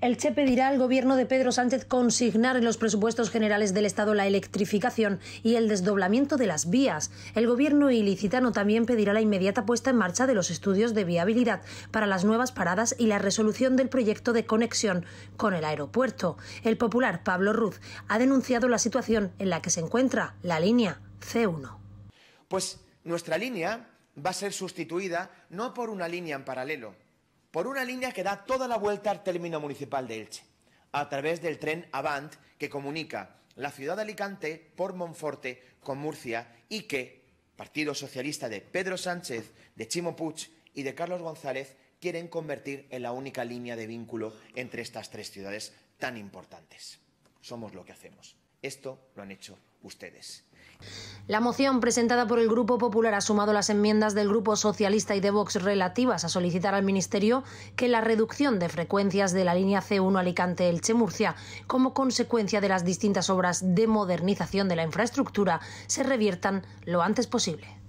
El Che pedirá al gobierno de Pedro Sánchez consignar en los presupuestos generales del Estado la electrificación y el desdoblamiento de las vías. El gobierno ilicitano también pedirá la inmediata puesta en marcha de los estudios de viabilidad para las nuevas paradas y la resolución del proyecto de conexión con el aeropuerto. El popular Pablo Ruz ha denunciado la situación en la que se encuentra la línea C1. Pues nuestra línea va a ser sustituida no por una línea en paralelo, por una línea que da toda la vuelta al término municipal de Elche, a través del tren Avant que comunica la ciudad de Alicante por Monforte con Murcia y que Partido Socialista de Pedro Sánchez, de Chimo Puig y de Carlos González quieren convertir en la única línea de vínculo entre estas tres ciudades tan importantes. Somos lo que hacemos. Esto lo han hecho ustedes. La moción presentada por el Grupo Popular ha sumado las enmiendas del Grupo Socialista y de Vox relativas a solicitar al Ministerio que la reducción de frecuencias de la línea C1 Alicante-Elche-Murcia, como consecuencia de las distintas obras de modernización de la infraestructura, se reviertan lo antes posible.